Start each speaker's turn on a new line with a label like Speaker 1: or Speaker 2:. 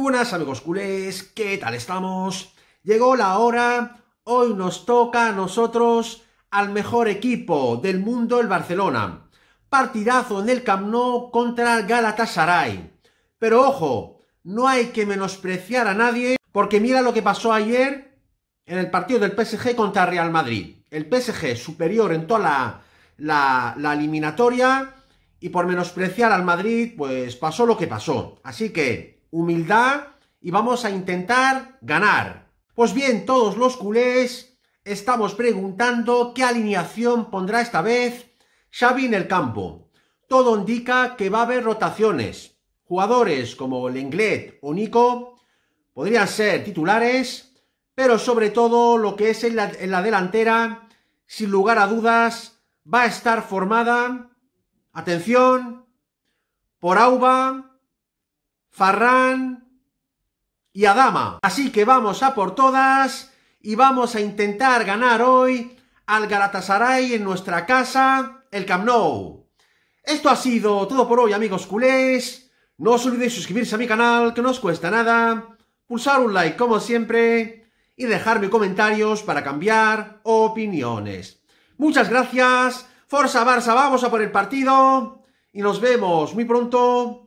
Speaker 1: buenas amigos culés, ¿qué tal estamos? Llegó la hora, hoy nos toca a nosotros al mejor equipo del mundo, el Barcelona. Partidazo en el Camp Nou contra Galatasaray. Pero ojo, no hay que menospreciar a nadie porque mira lo que pasó ayer en el partido del PSG contra Real Madrid. El PSG superior en toda la, la eliminatoria y por menospreciar al Madrid, pues pasó lo que pasó. Así que humildad y vamos a intentar ganar. Pues bien, todos los culés estamos preguntando qué alineación pondrá esta vez Xavi en el campo. Todo indica que va a haber rotaciones. Jugadores como Lenglet o Nico podrían ser titulares, pero sobre todo lo que es en la, delantera, sin lugar a dudas, va a estar formada, atención, por Auba, Farran y Adama. Así que vamos a por todas y vamos a intentar ganar hoy al Galatasaray en nuestra casa, el Camp Nou. Esto ha sido todo por hoy, amigos culés. No os olvidéis suscribirse a mi canal, que no os cuesta nada. Pulsar un like, como siempre. Y dejarme comentarios para cambiar opiniones. Muchas gracias. Forza Barça, vamos a por el partido. Y nos vemos muy pronto